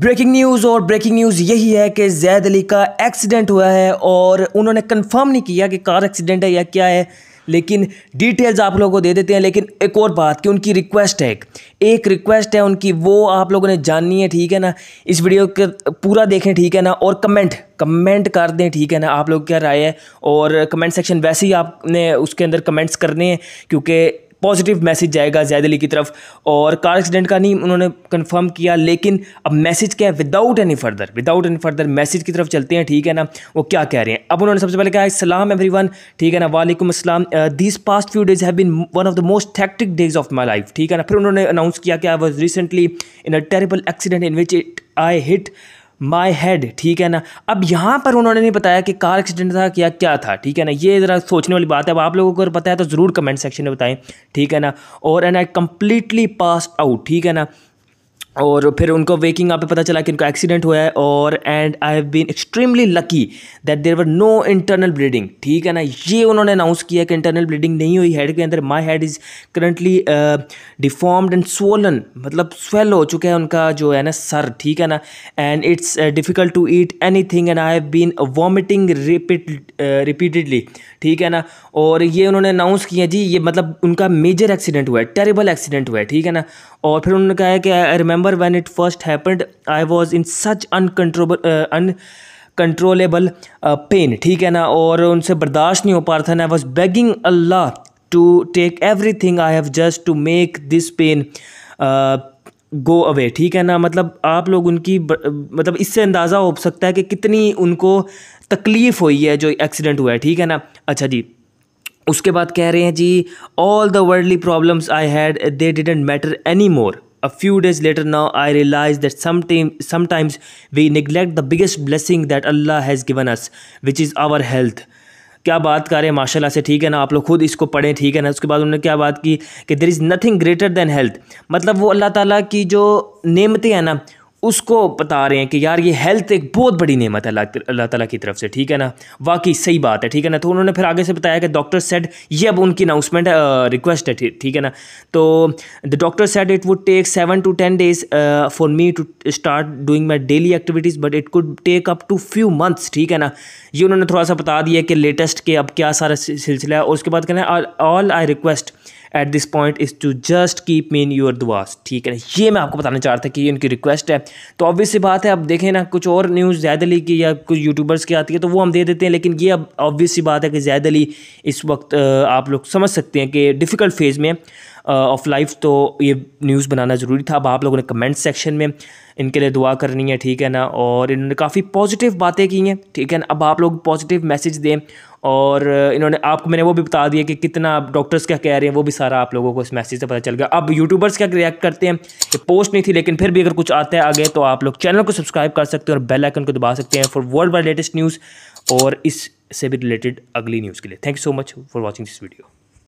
Breaking news और breaking news यही है कि जैद अली का एक्सीडेंट हुआ है और उन्होंने कंफर्म नहीं किया कि कार एक्सीडेंट है या क्या है लेकिन डिटेल्स आप लोगों को दे देते हैं लेकिन एक और बात कि उनकी रिक्वेस्ट है एक रिक्वेस्ट है उनकी वो आप लोगों ने जाननी है ठीक है ना इस वीडियो के पूरा देखें ठीक है ना और कमेंट कमेंट कर दें ठीक है ना आप लोग क्या राय है और कमेंट सेक्शन वैसे ही आपने उसके अंदर कमेंट्स करने हैं क्योंकि पॉजिटिव मैसेज जाएगा जायद अली की तरफ और कार एक्सीडेंट का नहीं उन्होंने कंफर्म किया लेकिन अब मैसेज क्या है without any further without any further message की तरफ चलते हैं ठीक है ना वो क्या कह रहे हैं अब उन्होंने सबसे पहले कहा सलाम एवरीवन ठीक है ना वालेकुम असलम this past few days have been one of the most hectic days of my life ठीक है ना फिर उन्होंने अनाउंस किया कि I was recently in a terrible accident in which it I hit my head ठीक है ना अब यहाँ पर उन्होंने नहीं बताया कि कार एक्सीडेंट था क्या क्या था ठीक है ना ये ज़रा सोचने वाली बात है अब आप लोगों को अगर पता है तो ज़रूर कमेंट सेक्शन में बताएं ठीक है ना और and I completely pass out ठीक है ना और फिर उनको वेकिंग आप पता चला कि उनका एक्सीडेंट हुआ है और and I have been extremely lucky that there were no internal bleeding ठीक है ना ये उन्होंने अनाउंस किया कि इंटरनल ब्लीडिंग नहीं हुई हेड के अंदर my head is currently deformed and swollen मतलब स्वेल हो चुका है उनका जो है ना सर ठीक है ना and it's difficult to eat anything and I have been vomiting repeat repeatedly ठीक है ना और ये उन्होंने अनाउंस किया जी ये मतलब उनका मेजर एक्सीडेंट हुआ है टेरेबल एक्सीडेंट हुआ है ठीक है ना और फिर उन्होंने कहा है कि I remember remember when it first happened I was in such uncontrollable uncontrollable pain ठीक है ना और उनसे बर्दाश्त नहीं हो पा रहा था ना I was begging Allah to take everything I have just to make this pain go away ठीक है ना मतलब आप लोग उनकी मतलब इससे अंदाज़ा हो सकता है कि कितनी उनको तकलीफ़ हुई है जो एक्सीडेंट हुआ है ठीक है ना अच्छा जी उसके बाद कह रहे हैं जी all the worldly problems I had they didn't matter anymore A few days later now I realized that sometimes sometimes we neglect the biggest blessing that Allah has given us which is our health. क्या बात करें माशाल्लाह से ठीक है ना आप लोग खुद इसको पढ़ें ठीक है ना उसके बाद उन्होंने क्या बात की कि there is nothing greater than health मतलब वो अल्लाह ताला की जो नेमतें हैं ना उसको बता रहे हैं कि यार ये हेल्थ एक बहुत बड़ी नेमत है अल्लाह ताला की तरफ से ठीक है ना वाकई सही बात है ठीक है ना तो उन्होंने फिर आगे से बताया कि डॉक्टर सेड ये अब उनकी अनाउंसमेंट रिक्वेस्ट है ठीक है ना तो the doctor said it would take seven to ten days for me to start doing my daily activities but it could take up to few months ठीक है ना ये उन्होंने थोड़ा सा बता दिया कि लेटेस्ट के अब क्या सारा सिलसिला है और उसके बाद कहना all I request at this point is to just keep mean your दुआस ठीक है ये मैं आपको बताना चाहता था कि ये उनकी रिक्वेस्ट है तो ऑब्वियस सी बात है अब देखें ना कुछ और न्यूज़ जैद अली की या कुछ यूट्यूबर्स की आती है तो वो हम दे देते हैं लेकिन ये अब ऑब्वियस सी बात है कि जैद अली इस वक्त आप लोग समझ सकते हैं कि डिफ़िकल्ट फेज़ में ऑफ लाइफ तो ये न्यूज़ बनाना ज़रूरी था अब आप लोगों ने कमेंट सेक्शन में इनके लिए दुआ करनी है ठीक है ना और इन्होंने काफ़ी पॉजिटिव बातें की हैं ठीक है ना अब आप लोग पॉजिटिव मैसेज दें और इन्होंने आपको मैंने वो भी बता दिया कि कितना डॉक्टर्स क्या कह रहे हैं वो भी सारा आप लोगों को इस मैसेज से पता चल गया अब यूट्यूबर्स क्या रिएक्ट करते हैं कि पोस्ट नहीं थी लेकिन फिर भी अगर कुछ आता है आगे तो आप लोग चैनल को सब्सक्राइब कर सकते हैं और बेल आइकन को दबा सकते हैं for worldwide latest news और इससे भी रिलेटेड अगली न्यूज़ के लिए thank you so much for watching this video